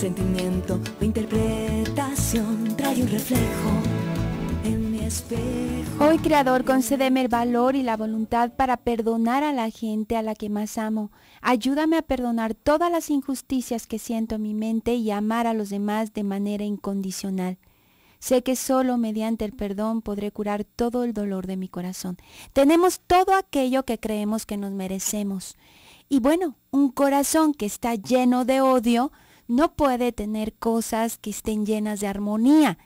sentimiento o interpretación trae un reflejo en mi espejo. Hoy Creador, concédeme el valor y la voluntad para perdonar a la gente a la que más amo. Ayúdame a perdonar todas las injusticias que siento en mi mente y amar a los demás de manera incondicional. Sé que solo mediante el perdón podré curar todo el dolor de mi corazón. Tenemos todo aquello que creemos que nos merecemos. Y bueno, un corazón que está lleno de odio no puede tener cosas que estén llenas de armonía.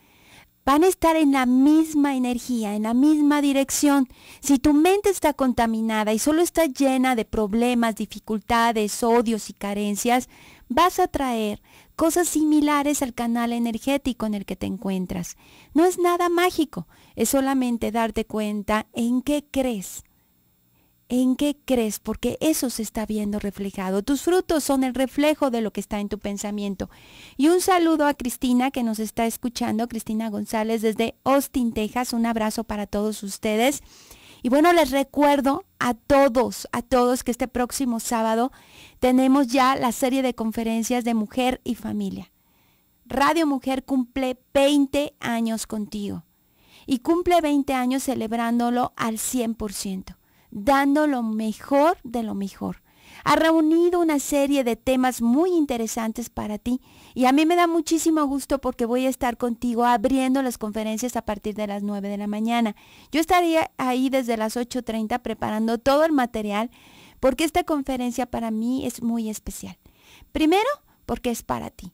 Van a estar en la misma energía, en la misma dirección. Si tu mente está contaminada y solo está llena de problemas, dificultades, odios y carencias, vas a traer cosas similares al canal energético en el que te encuentras. No es nada mágico, es solamente darte cuenta en qué crees en qué crees, porque eso se está viendo reflejado. Tus frutos son el reflejo de lo que está en tu pensamiento. Y un saludo a Cristina que nos está escuchando, Cristina González desde Austin, Texas. Un abrazo para todos ustedes. Y bueno, les recuerdo a todos, a todos que este próximo sábado tenemos ya la serie de conferencias de mujer y familia. Radio Mujer cumple 20 años contigo y cumple 20 años celebrándolo al 100% dando lo mejor de lo mejor. Ha reunido una serie de temas muy interesantes para ti y a mí me da muchísimo gusto porque voy a estar contigo abriendo las conferencias a partir de las 9 de la mañana. Yo estaría ahí desde las 8.30 preparando todo el material porque esta conferencia para mí es muy especial. Primero, porque es para ti.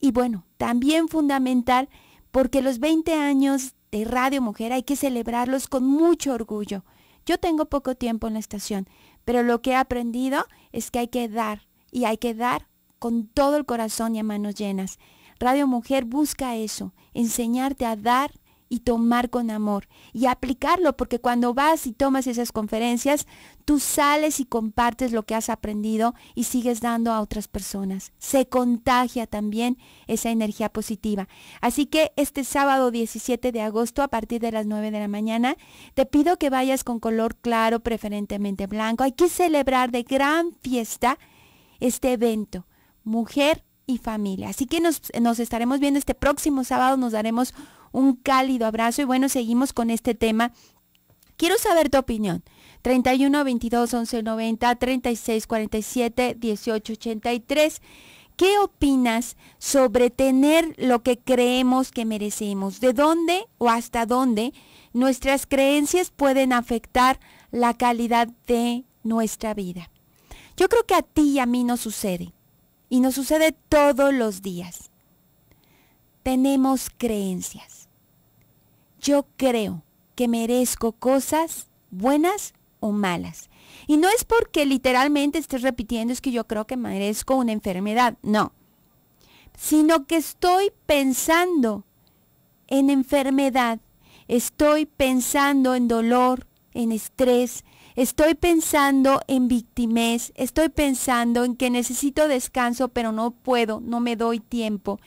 Y bueno, también fundamental porque los 20 años de Radio Mujer hay que celebrarlos con mucho orgullo. Yo tengo poco tiempo en la estación, pero lo que he aprendido es que hay que dar y hay que dar con todo el corazón y a manos llenas. Radio Mujer busca eso, enseñarte a dar y tomar con amor y aplicarlo, porque cuando vas y tomas esas conferencias, tú sales y compartes lo que has aprendido y sigues dando a otras personas. Se contagia también esa energía positiva. Así que este sábado 17 de agosto a partir de las 9 de la mañana, te pido que vayas con color claro, preferentemente blanco. Hay que celebrar de gran fiesta este evento. Mujer y familia. Así que nos, nos estaremos viendo este próximo sábado, nos daremos un cálido abrazo y bueno, seguimos con este tema. Quiero saber tu opinión. 31 22 11 90 36 47 18 83. ¿Qué opinas sobre tener lo que creemos que merecemos? ¿De dónde o hasta dónde nuestras creencias pueden afectar la calidad de nuestra vida? Yo creo que a ti y a mí nos sucede. Y nos sucede todos los días. Tenemos creencias yo creo que merezco cosas buenas o malas. Y no es porque literalmente estés repitiendo es que yo creo que merezco una enfermedad, no. Sino que estoy pensando en enfermedad, estoy pensando en dolor, en estrés, estoy pensando en victimez, estoy pensando en que necesito descanso pero no puedo, no me doy tiempo.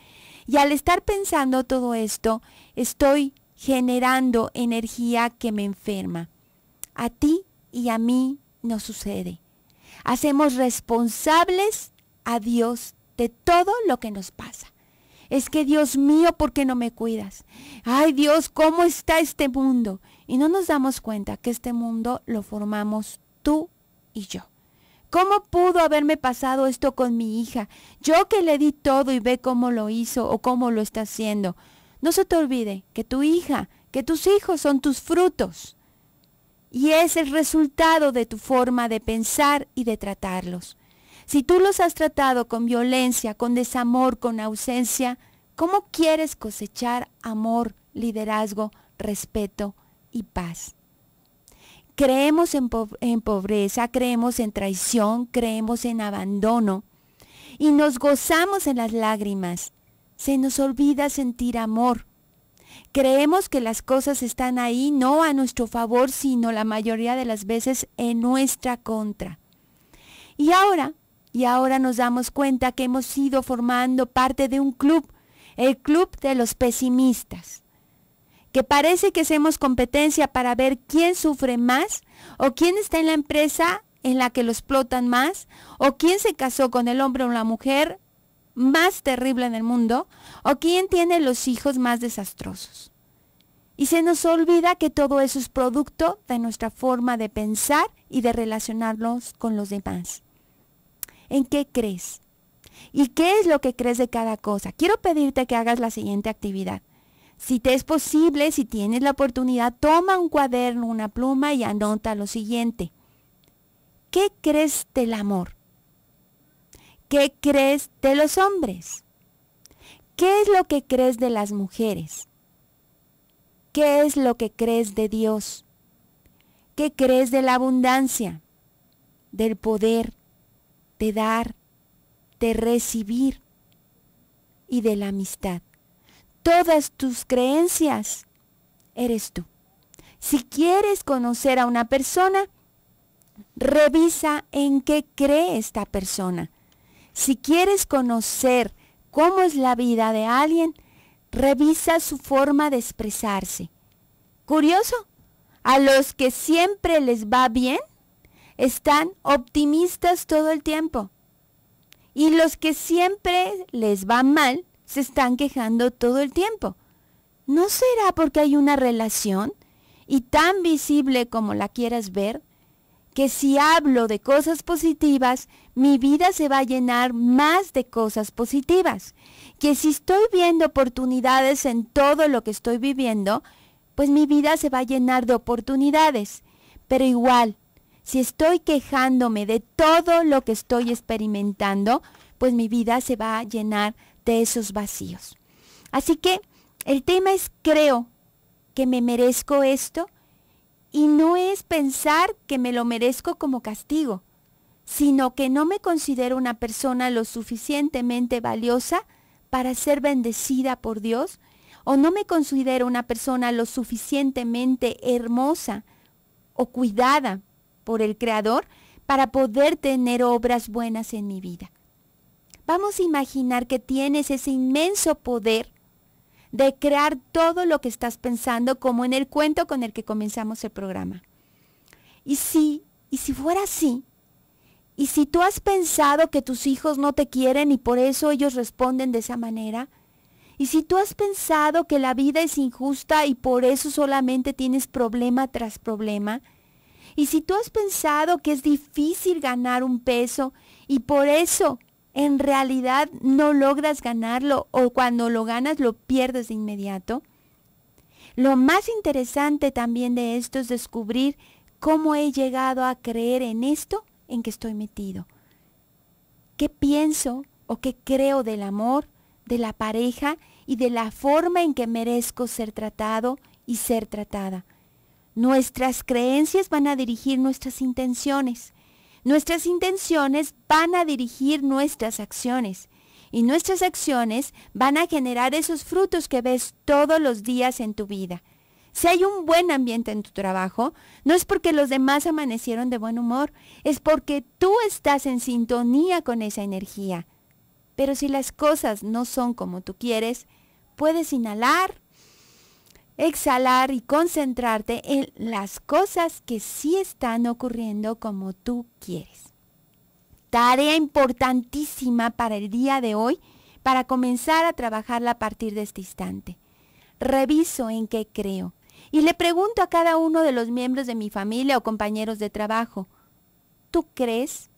Y al estar pensando todo esto, estoy generando energía que me enferma. A ti y a mí nos sucede. Hacemos responsables a Dios de todo lo que nos pasa. Es que Dios mío, ¿por qué no me cuidas? Ay Dios, ¿cómo está este mundo? Y no nos damos cuenta que este mundo lo formamos tú y yo. ¿Cómo pudo haberme pasado esto con mi hija? Yo que le di todo y ve cómo lo hizo o cómo lo está haciendo. No se te olvide que tu hija, que tus hijos son tus frutos. Y es el resultado de tu forma de pensar y de tratarlos. Si tú los has tratado con violencia, con desamor, con ausencia, ¿cómo quieres cosechar amor, liderazgo, respeto y paz? Creemos en, pobreza, creemos en traición, creemos en abandono y nos gozamos en las lágrimas se nos olvida sentir amor. Creemos que las cosas están ahí no a nuestro favor, sino la mayoría de las veces en nuestra contra. Y ahora, y ahora nos damos cuenta que hemos ido formando parte de un club, el club de los pesimistas, que parece que hacemos competencia para ver quién sufre más o quién está en la empresa en la que lo explotan más o quién se casó con el hombre o la mujer más terrible en el mundo o quién tiene los hijos más desastrosos. Y se nos olvida que todo eso es producto de nuestra forma de pensar y de relacionarnos con los demás. ¿En qué crees? ¿Y qué es lo que crees de cada cosa? Quiero pedirte que hagas la siguiente actividad. Si te es posible, si tienes la oportunidad, toma un cuaderno, una pluma y anota lo siguiente. ¿Qué crees del amor? ¿Qué crees de los hombres? ¿Qué es lo que crees de las mujeres? ¿Qué es lo que crees de Dios? ¿Qué crees de la abundancia, del poder, de dar, de recibir y de la amistad? Todas tus creencias eres tú. Si quieres conocer a una persona, revisa en qué cree esta persona. Si quieres conocer cómo es la vida de alguien, revisa su forma de expresarse. Curioso, a los que siempre les va bien, están optimistas todo el tiempo. Y los que siempre les va mal, se están quejando todo el tiempo. ¿No será porque hay una relación? Y tan visible como la quieras ver, que si hablo de cosas positivas, mi vida se va a llenar más de cosas positivas. Que si estoy viendo oportunidades en todo lo que estoy viviendo, pues mi vida se va a llenar de oportunidades. Pero igual, si estoy quejándome de todo lo que estoy experimentando, pues mi vida se va a llenar de esos vacíos. Así que el tema es, creo que me merezco esto y no es pensar que me lo merezco como castigo, sino que no me considero una persona lo suficientemente valiosa para ser bendecida por Dios, o no me considero una persona lo suficientemente hermosa o cuidada por el Creador para poder tener obras buenas en mi vida. Vamos a imaginar que tienes ese inmenso poder de crear todo lo que estás pensando, como en el cuento con el que comenzamos el programa. Y si, y si fuera así, y si tú has pensado que tus hijos no te quieren y por eso ellos responden de esa manera, y si tú has pensado que la vida es injusta y por eso solamente tienes problema tras problema, y si tú has pensado que es difícil ganar un peso y por eso en realidad no logras ganarlo o cuando lo ganas lo pierdes de inmediato. Lo más interesante también de esto es descubrir cómo he llegado a creer en esto en que estoy metido. ¿Qué pienso o qué creo del amor, de la pareja y de la forma en que merezco ser tratado y ser tratada? Nuestras creencias van a dirigir nuestras intenciones. Nuestras intenciones van a dirigir nuestras acciones y nuestras acciones van a generar esos frutos que ves todos los días en tu vida. Si hay un buen ambiente en tu trabajo, no es porque los demás amanecieron de buen humor, es porque tú estás en sintonía con esa energía. Pero si las cosas no son como tú quieres, puedes inhalar exhalar y concentrarte en las cosas que sí están ocurriendo como tú quieres. Tarea importantísima para el día de hoy, para comenzar a trabajarla a partir de este instante. Reviso en qué creo y le pregunto a cada uno de los miembros de mi familia o compañeros de trabajo, ¿tú crees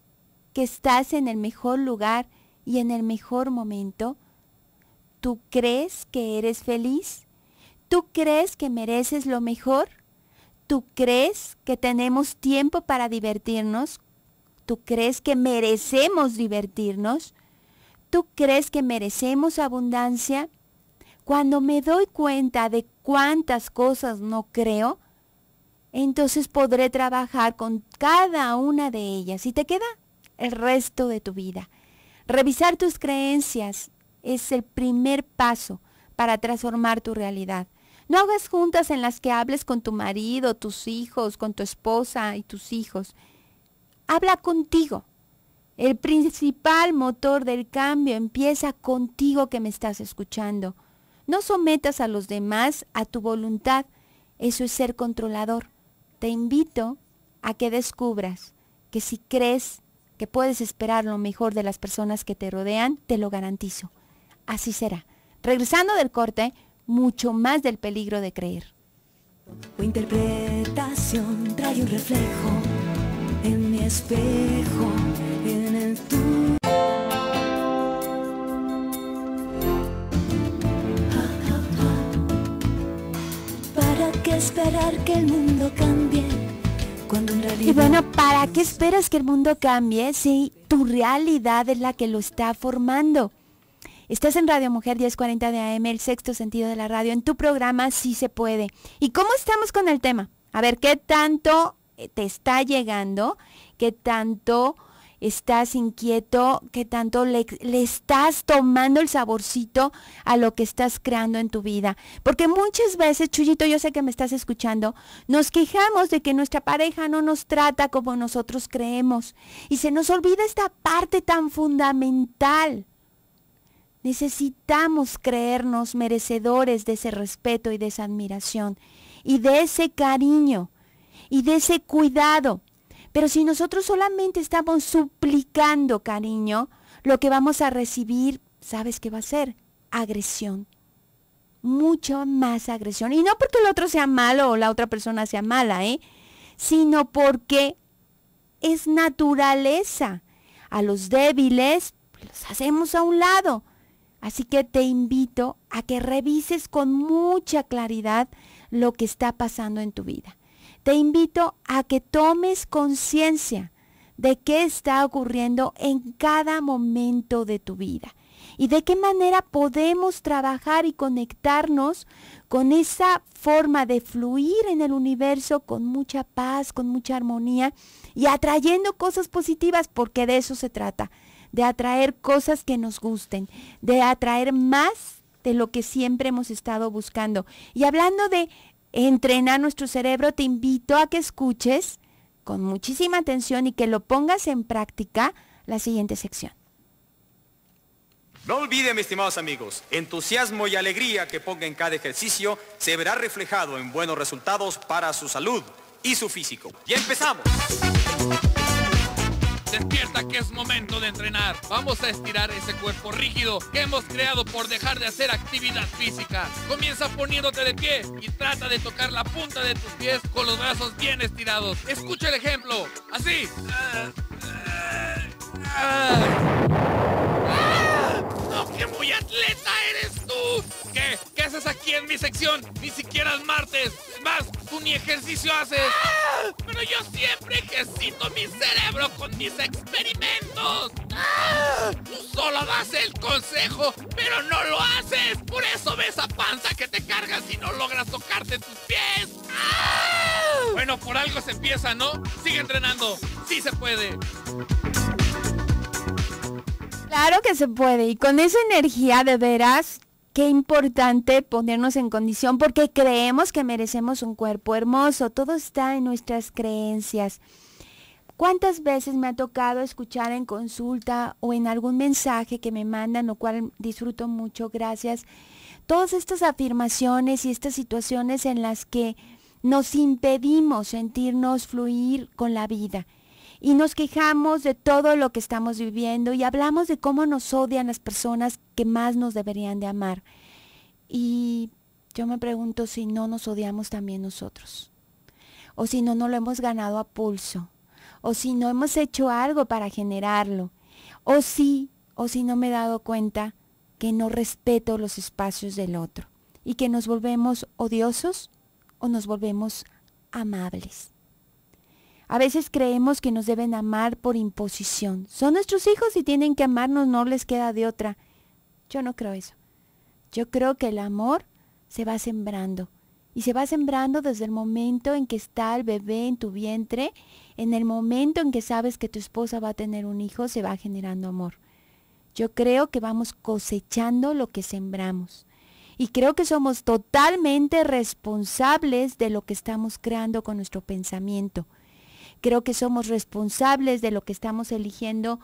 que estás en el mejor lugar y en el mejor momento? ¿Tú crees que eres feliz? ¿Tú crees que mereces lo mejor? ¿Tú crees que tenemos tiempo para divertirnos? ¿Tú crees que merecemos divertirnos? ¿Tú crees que merecemos abundancia? Cuando me doy cuenta de cuántas cosas no creo, entonces podré trabajar con cada una de ellas y te queda el resto de tu vida. Revisar tus creencias es el primer paso para transformar tu realidad. No hagas juntas en las que hables con tu marido, tus hijos, con tu esposa y tus hijos. Habla contigo. El principal motor del cambio empieza contigo que me estás escuchando. No sometas a los demás a tu voluntad. Eso es ser controlador. Te invito a que descubras que si crees que puedes esperar lo mejor de las personas que te rodean, te lo garantizo. Así será. Regresando del corte, mucho más del peligro de creer. Tu interpretación trae un reflejo en mi espejo, en el tuyo. ¿Para qué esperar que el mundo cambie? Cuando en realidad... Y bueno, ¿para qué esperas que el mundo cambie si tu realidad es la que lo está formando? Estás en Radio Mujer 1040 de AM, el sexto sentido de la radio, en tu programa Sí se puede. ¿Y cómo estamos con el tema? A ver, ¿qué tanto eh, te está llegando? ¿Qué tanto estás inquieto? ¿Qué tanto le, estás tomando el saborcito a lo que estás creando en tu vida? Porque muchas veces, Chuyito, yo sé que me estás escuchando, nos quejamos de que nuestra pareja no nos trata como nosotros creemos. Y se nos olvida esta parte tan fundamental Necesitamos creernos merecedores de ese respeto y de esa admiración y de ese cariño y de ese cuidado. Pero si nosotros solamente estamos suplicando cariño, lo que vamos a recibir, ¿sabes qué va a ser? Agresión. Mucho más agresión. Y no porque el otro sea malo o la otra persona sea mala, ¿eh? sino porque es naturaleza. A los débiles los hacemos a un lado. Así que te invito a que revises con mucha claridad lo que está pasando en tu vida. Te invito a que tomes conciencia de qué está ocurriendo en cada momento de tu vida y de qué manera podemos trabajar y conectarnos con esa forma de fluir en el universo con mucha paz, con mucha armonía y atrayendo cosas positivas, porque de eso se trata, de atraer cosas que nos gusten, de atraer más de lo que siempre hemos estado buscando. Y hablando de entrenar nuestro cerebro, te invito a que escuches con muchísima atención y que lo pongas en práctica la siguiente sección. No olviden, mis estimados amigos, entusiasmo y alegría que ponga en cada ejercicio se verá reflejado en buenos resultados para su salud y su físico. ¡Y empezamos! Despierta que es momento de entrenar. Vamos a estirar ese cuerpo rígido que hemos creado por dejar de hacer actividad física. Comienza poniéndote de pie y trata de tocar la punta de tus pies con los brazos bien estirados. Escucha el ejemplo. Así. ¡No! ¡Qué muy atleta eres tú! ¿Qué? haces aquí en mi sección? Ni siquiera es martes. más, tú ni ejercicio haces. Pero yo siempre ejercito mi cerebro con mis experimentos. Tú solo das el consejo, pero no lo haces. Por eso ves esa panza que te cargas y no logras tocarte tus pies. Bueno, por algo se empieza, ¿no? Sigue entrenando. Sí se puede. Claro que se puede y con esa energía de veras qué importante ponernos en condición porque creemos que merecemos un cuerpo hermoso. Todo está en nuestras creencias. ¿Cuántas veces me ha tocado escuchar en consulta o en algún mensaje que me mandan, lo cual disfruto mucho, gracias? Todas estas afirmaciones y estas situaciones en las que nos impedimos sentirnos fluir con la vida y nos quejamos de todo lo que estamos viviendo y hablamos de cómo nos odian las personas que más nos deberían de amar. Y yo me pregunto si no nos odiamos también nosotros, o si no nos lo hemos ganado a pulso, o si no hemos hecho algo para generarlo, o si, o si no me he dado cuenta que no respeto los espacios del otro y que nos volvemos odiosos o nos volvemos amables. A veces creemos que nos deben amar por imposición. Son nuestros hijos y tienen que amarnos, no les queda de otra. Yo no creo eso. Yo creo que el amor se va sembrando. Y se va sembrando desde el momento en que está el bebé en tu vientre, en el momento en que sabes que tu esposa va a tener un hijo, se va generando amor. Yo creo que vamos cosechando lo que sembramos. Y creo que somos totalmente responsables de lo que estamos creando con nuestro pensamiento. Creo que somos responsables de lo que estamos eligiendo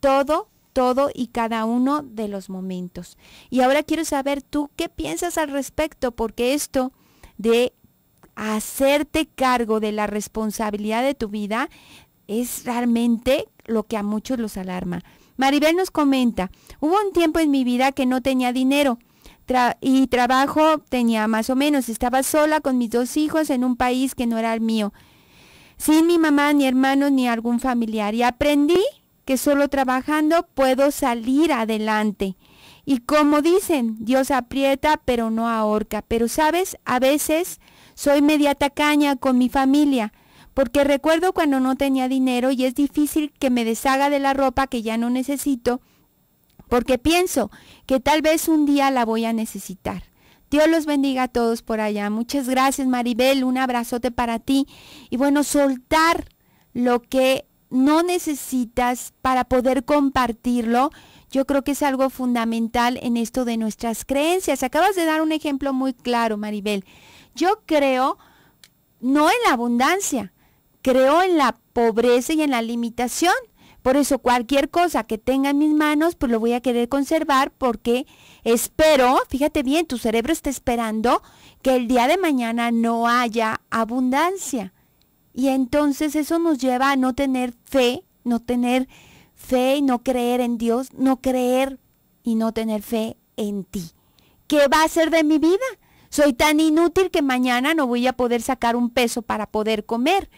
todo todo y cada uno de los momentos. Y ahora quiero saber tú qué piensas al respecto, porque esto de hacerte cargo de la responsabilidad de tu vida es realmente lo que a muchos los alarma. Maribel nos comenta, hubo un tiempo en mi vida que no tenía dinero y trabajo tenía más o menos, estaba sola con mis dos hijos en un país que no era el mío sin mi mamá, ni hermano, ni algún familiar. Y aprendí que solo trabajando puedo salir adelante. Y como dicen, Dios aprieta pero no ahorca. Pero sabes, a veces soy media tacaña con mi familia, porque recuerdo cuando no tenía dinero y es difícil que me deshaga de la ropa que ya no necesito, porque pienso que tal vez un día la voy a necesitar. Dios los bendiga a todos por allá. Muchas gracias Maribel, un abrazote para ti. Y bueno, soltar lo que no necesitas para poder compartirlo, yo creo que es algo fundamental en esto de nuestras creencias. Acabas de dar un ejemplo muy claro, Maribel. Yo creo no en la abundancia, creo en la pobreza y en la limitación. Por eso cualquier cosa que tenga en mis manos, pues lo voy a querer conservar porque Espero, fíjate bien, tu cerebro está esperando que el día de mañana no haya abundancia. Y entonces eso nos lleva a no tener fe, no tener fe y no creer en Dios, no creer y no tener fe en ti. ¿Qué va a ser de mi vida? Soy tan inútil que mañana no voy a poder sacar un peso para poder comer.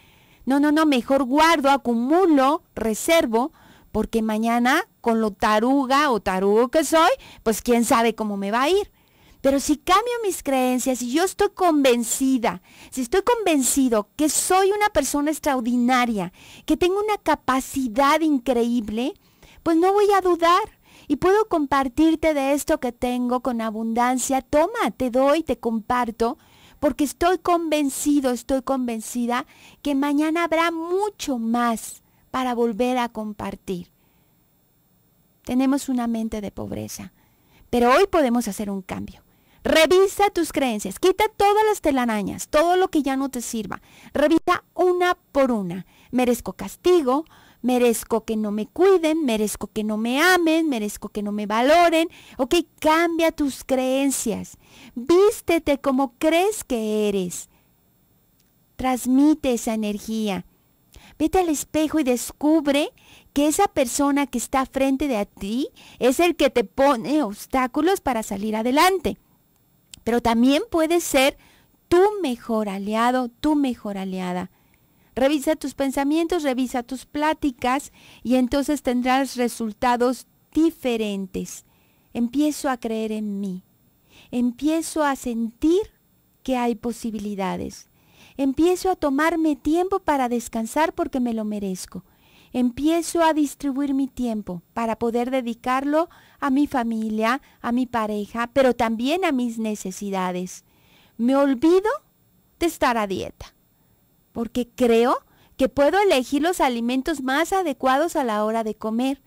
No, no, no, mejor guardo, acumulo, reservo porque mañana con lo taruga o tarugo que soy, pues quién sabe cómo me va a ir. Pero si cambio mis creencias, y yo estoy convencida, si estoy convencido que soy una persona extraordinaria, que tengo una capacidad increíble, pues no voy a dudar. Y puedo compartirte de esto que tengo con abundancia. Toma, te doy, te comparto, porque estoy convencido, estoy convencida que mañana habrá mucho más para volver a compartir. Tenemos una mente de pobreza, pero hoy podemos hacer un cambio. Revisa tus creencias, quita todas las telarañas, todo lo que ya no te sirva. Revisa una por una. Merezco castigo, merezco que no me cuiden, merezco que no me amen, merezco que no me valoren. Ok, cambia tus creencias. Vístete como crees que eres. Transmite esa energía. Vete al espejo y descubre que esa persona que está frente de a ti es el que te pone obstáculos para salir adelante. Pero también puede ser tu mejor aliado, tu mejor aliada. Revisa tus pensamientos, revisa tus pláticas y entonces tendrás resultados diferentes. Empiezo a creer en mí. Empiezo a sentir que hay posibilidades. Empiezo a tomarme tiempo para descansar porque me lo merezco. Empiezo a distribuir mi tiempo para poder dedicarlo a mi familia, a mi pareja, pero también a mis necesidades. Me olvido de estar a dieta, porque creo que puedo elegir los alimentos más adecuados a la hora de comer,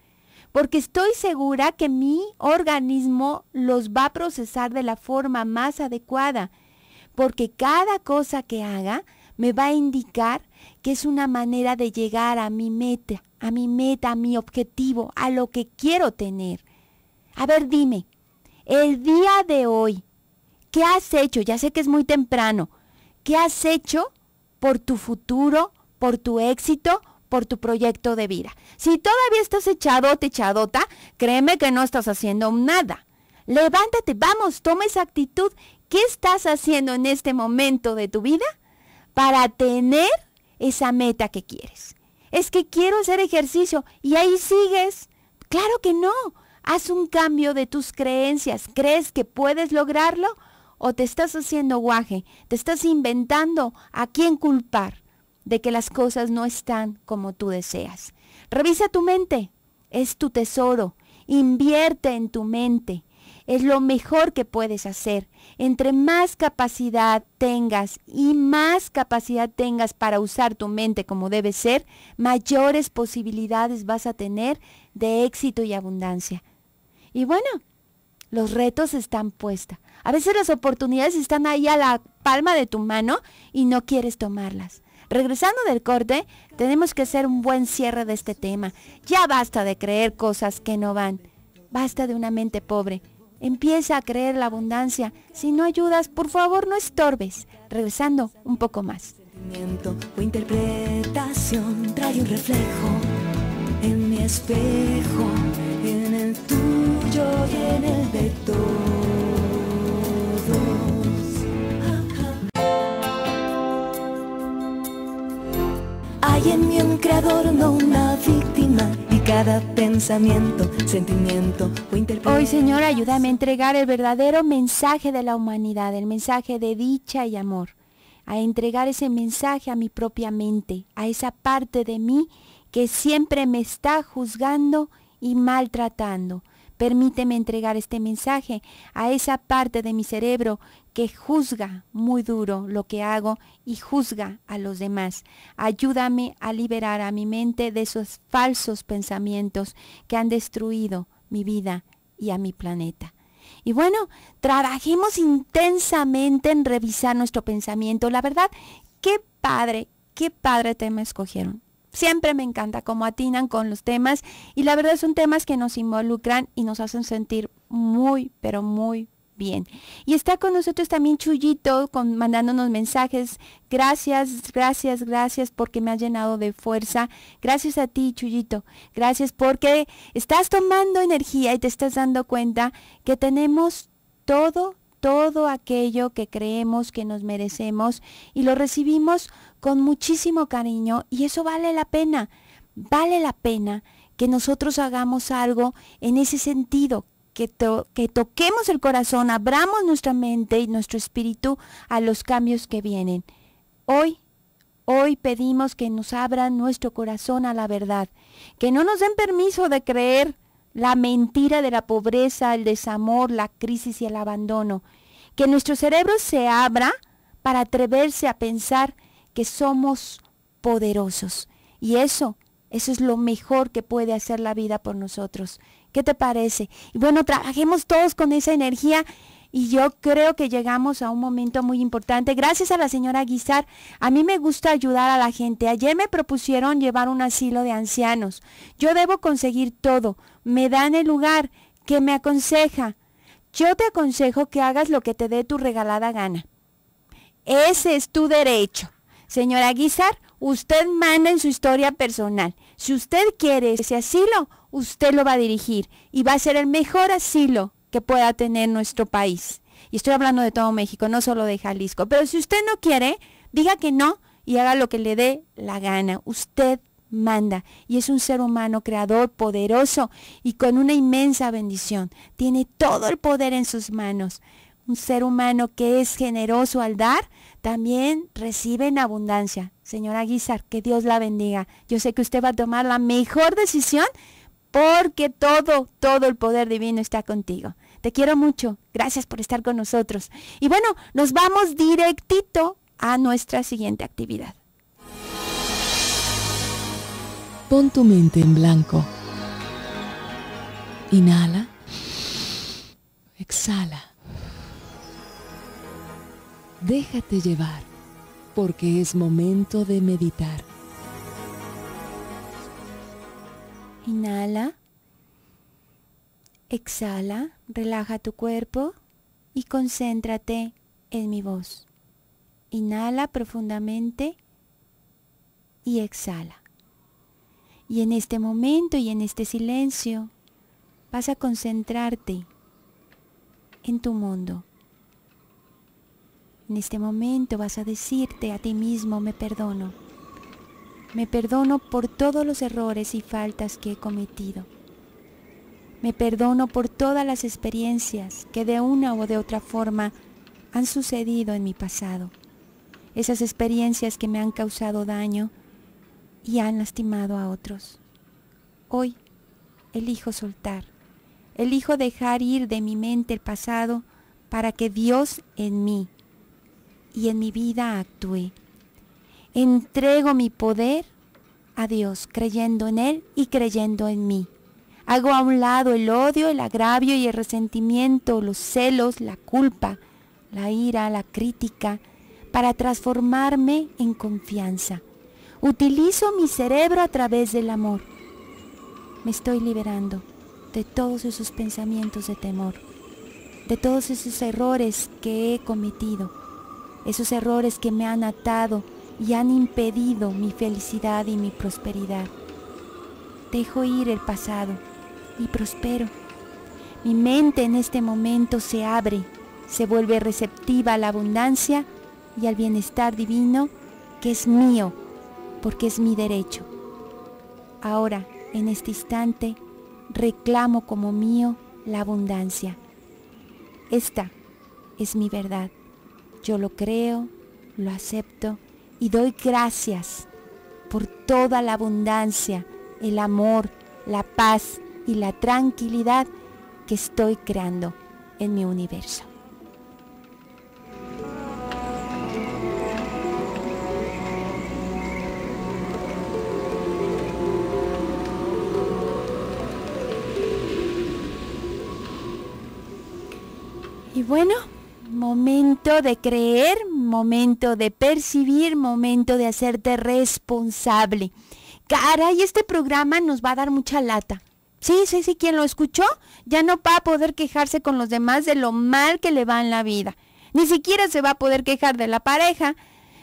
porque estoy segura que mi organismo los va a procesar de la forma más adecuada porque cada cosa que haga me va a indicar que es una manera de llegar a mi meta, a mi meta, a mi objetivo, a lo que quiero tener. A ver, dime, el día de hoy, ¿qué has hecho? Ya sé que es muy temprano. ¿Qué has hecho por tu futuro, por tu éxito, por tu proyecto de vida? Si todavía estás echadote, echadota, créeme que no estás haciendo nada. Levántate, vamos, toma esa actitud ¿Qué estás haciendo en este momento de tu vida para tener esa meta que quieres? Es que quiero hacer ejercicio y ahí sigues. Claro que no. Haz un cambio de tus creencias. ¿Crees que puedes lograrlo? ¿O te estás haciendo guaje? ¿Te estás inventando a quién culpar de que las cosas no están como tú deseas? Revisa tu mente. Es tu tesoro. Invierte en tu mente es lo mejor que puedes hacer. Entre más capacidad tengas y más capacidad tengas para usar tu mente como debe ser, mayores posibilidades vas a tener de éxito y abundancia. Y bueno, los retos están puestos. A veces las oportunidades están ahí a la palma de tu mano y no quieres tomarlas. Regresando del corte, tenemos que hacer un buen cierre de este tema. Ya basta de creer cosas que no van. Basta de una mente pobre Empieza a creer la abundancia. Si no ayudas, por favor no estorbes. Regresando un poco más. Sentimiento o interpretación trae un reflejo en mi espejo, en el tuyo y en el de todos. Hay en mí un creador, no una cada pensamiento, sentimiento o Hoy, Señor, ayúdame a entregar el verdadero mensaje de la humanidad, el mensaje de dicha y amor, a entregar ese mensaje a mi propia mente, a esa parte de mí que siempre me está juzgando y maltratando. Permíteme entregar este mensaje a esa parte de mi cerebro que juzga muy duro lo que hago y juzga a los demás. Ayúdame a liberar a mi mente de esos falsos pensamientos que han destruido mi vida y a mi planeta. Y bueno, trabajemos intensamente en revisar nuestro pensamiento. La verdad, qué padre, qué padre tema escogieron siempre me encanta cómo atinan con los temas y la verdad son temas que nos involucran y nos hacen sentir muy, pero muy bien. Y está con nosotros también Chuyito mandándonos mensajes. Gracias, gracias, gracias porque me has llenado de fuerza. Gracias a ti, Chuyito. Gracias porque estás tomando energía y te estás dando cuenta que tenemos todo, todo aquello que creemos que nos merecemos y lo recibimos con muchísimo cariño y eso vale la pena. Vale la pena que nosotros hagamos algo en ese sentido, que, que toquemos el corazón, abramos nuestra mente y nuestro espíritu a los cambios que vienen. Hoy Hoy pedimos que nos abran nuestro corazón a la verdad, que no nos den permiso de creer la mentira de la pobreza, el desamor, la crisis y el abandono, que nuestro cerebro se abra para atreverse a pensar que somos poderosos. Y eso, eso es lo mejor que puede hacer la vida por nosotros. ¿Qué te parece? Y bueno, trabajemos todos con esa energía y yo creo que llegamos a un momento muy importante. Gracias a la señora Guizar, a mí me gusta ayudar a la gente. Ayer me propusieron llevar un asilo de ancianos. Yo debo conseguir todo. Me dan el lugar. que me aconseja? Yo te aconsejo que hagas lo que te dé tu regalada gana. Ese es tu derecho. Señora Guizar, usted manda en su historia personal. Si usted quiere ese asilo, usted lo va a dirigir y va a ser el mejor asilo que pueda tener nuestro país. Y estoy hablando de todo México, no solo de Jalisco. Pero si usted no quiere, diga que no y haga lo que le dé la gana. Usted manda y es un ser humano creador, poderoso y con una inmensa bendición. Tiene todo el poder en sus manos. Un ser humano que es generoso al dar, también recibe en abundancia. Señora Guizar, que Dios la bendiga. Yo sé que usted va a tomar la mejor decisión porque todo, todo el poder divino está contigo. Te quiero mucho. Gracias por estar con nosotros. Y bueno, nos vamos directito a nuestra siguiente actividad. Pon tu mente en blanco. Inhala. Exhala. Déjate llevar, porque es momento de meditar. Inhala. Exhala, relaja tu cuerpo y concéntrate en mi voz. Inhala profundamente y exhala. Y en este momento y en este silencio vas a concentrarte en tu mundo. En este momento vas a decirte a ti mismo, me perdono. Me perdono por todos los errores y faltas que he cometido. Me perdono por todas las experiencias que de una o de otra forma han sucedido en mi pasado. Esas experiencias que me han causado daño y han lastimado a otros. Hoy elijo soltar. Elijo dejar ir de mi mente el pasado para que Dios en mí y en mi vida actúe. Entrego mi poder a Dios, creyendo en Él y creyendo en mí. Hago a un lado el odio, el agravio y el resentimiento, los celos, la culpa, la ira, la crítica, para transformarme en confianza. Utilizo mi cerebro a través del amor. Me estoy liberando de todos esos pensamientos de temor, de todos esos errores que he cometido esos errores que me han atado y han impedido mi felicidad y mi prosperidad. Dejo ir el pasado y prospero. Mi mente en este momento se abre, se vuelve receptiva a la abundancia y al bienestar divino que es mío, porque es mi derecho. Ahora, en este instante, reclamo como mío la abundancia. Esta es mi verdad. Yo lo creo, lo acepto y doy gracias por toda la abundancia, el amor, la paz y la tranquilidad que estoy creando en mi universo. Y bueno, momento de creer, momento de percibir, momento de hacerte responsable. cara y este programa nos va a dar mucha lata. Sí, sí, sí, quien lo escuchó ya no va a poder quejarse con los demás de lo mal que le va en la vida. Ni siquiera se va a poder quejar de la pareja.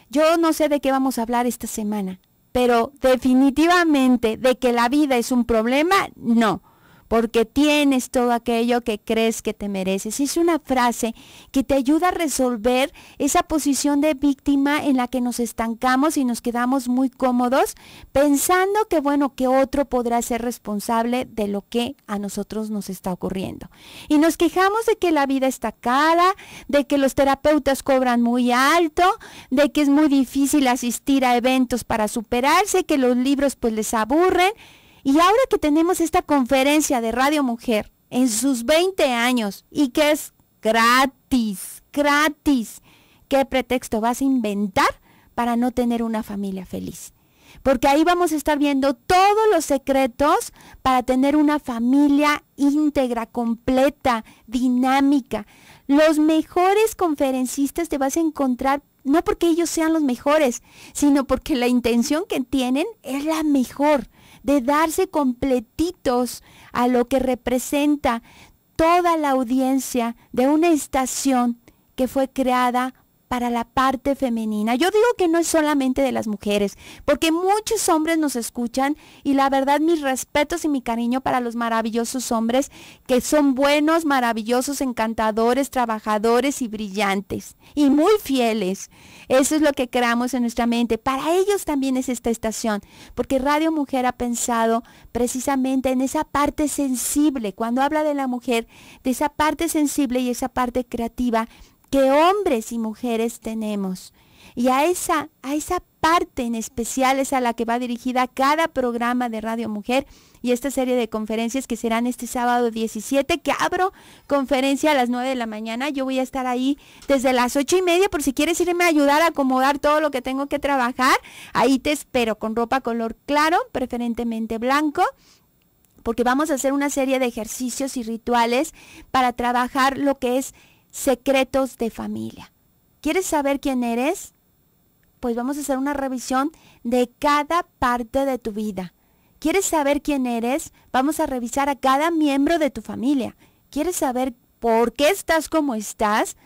Yo no sé de qué vamos a hablar esta semana, pero definitivamente de que la vida es un problema, no porque tienes todo aquello que crees que te mereces. Es una frase que te ayuda a resolver esa posición de víctima en la que nos estancamos y nos quedamos muy cómodos pensando que bueno, que otro podrá ser responsable de lo que a nosotros nos está ocurriendo. Y nos quejamos de que la vida está cara, de que los terapeutas cobran muy alto, de que es muy difícil asistir a eventos para superarse, que los libros pues les aburren y ahora que tenemos esta conferencia de Radio Mujer en sus 20 años y que es gratis, gratis, ¿qué pretexto vas a inventar para no tener una familia feliz? Porque ahí vamos a estar viendo todos los secretos para tener una familia íntegra, completa, dinámica. Los mejores conferencistas te vas a encontrar no porque ellos sean los mejores, sino porque la intención que tienen es la mejor de darse completitos a lo que representa toda la audiencia de una estación que fue creada para la parte femenina. Yo digo que no es solamente de las mujeres, porque muchos hombres nos escuchan y la verdad mis respetos y mi cariño para los maravillosos hombres que son buenos, maravillosos, encantadores, trabajadores y brillantes y muy fieles. Eso es lo que creamos en nuestra mente. Para ellos también es esta estación, porque Radio Mujer ha pensado precisamente en esa parte sensible, cuando habla de la mujer, de esa parte sensible y esa parte creativa que hombres y mujeres tenemos. Y a esa, a esa parte en especial es a la que va dirigida cada programa de Radio Mujer y esta serie de conferencias que serán este sábado 17, que abro conferencia a las 9 de la mañana. Yo voy a estar ahí desde las 8 y media por si quieres irme a ayudar a acomodar todo lo que tengo que trabajar. Ahí te espero con ropa color claro, preferentemente blanco porque vamos a hacer una serie de ejercicios y rituales para trabajar lo que es secretos de familia. ¿Quieres saber quién eres? Pues vamos a hacer una revisión de cada parte de tu vida. ¿Quieres saber quién eres? Vamos a revisar a cada miembro de tu familia. ¿Quieres saber por qué estás como estás?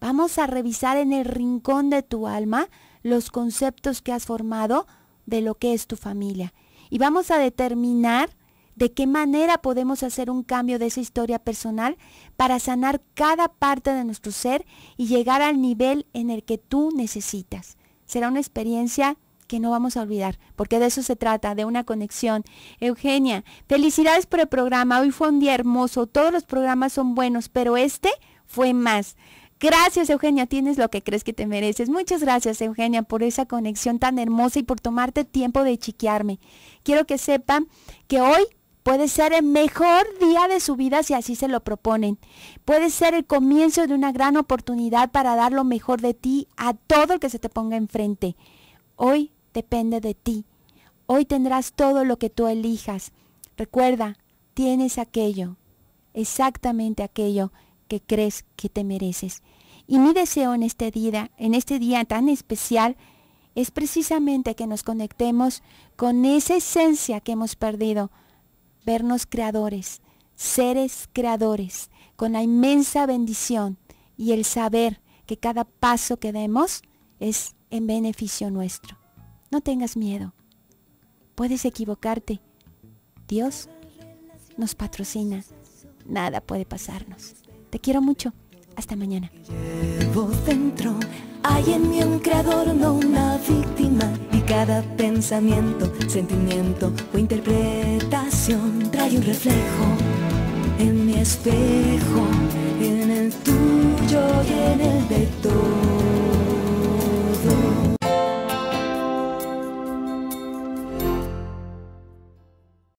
Vamos a revisar en el rincón de tu alma los conceptos que has formado de lo que es tu familia. Y vamos a determinar de qué manera podemos hacer un cambio de esa historia personal para sanar cada parte de nuestro ser y llegar al nivel en el que tú necesitas. Será una experiencia que no vamos a olvidar, porque de eso se trata, de una conexión. Eugenia, felicidades por el programa, hoy fue un día hermoso, todos los programas son buenos, pero este fue más. Gracias Eugenia, tienes lo que crees que te mereces. Muchas gracias Eugenia por esa conexión tan hermosa y por tomarte tiempo de chiquearme. Quiero que sepan que hoy Puede ser el mejor día de su vida si así se lo proponen. Puede ser el comienzo de una gran oportunidad para dar lo mejor de ti a todo el que se te ponga enfrente. Hoy depende de ti. Hoy tendrás todo lo que tú elijas. Recuerda, tienes aquello, exactamente aquello que crees que te mereces. Y mi deseo en este día, en este día tan especial, es precisamente que nos conectemos con esa esencia que hemos perdido vernos creadores, seres creadores, con la inmensa bendición y el saber que cada paso que demos es en beneficio nuestro. No tengas miedo. Puedes equivocarte. Dios nos patrocina. Nada puede pasarnos. Te quiero mucho. Hasta mañana. Llevo dentro, hay en mí un creador, no una víctima. Y cada pensamiento, sentimiento o interpretación trae un reflejo en mi espejo, en el tuyo y en el de todos.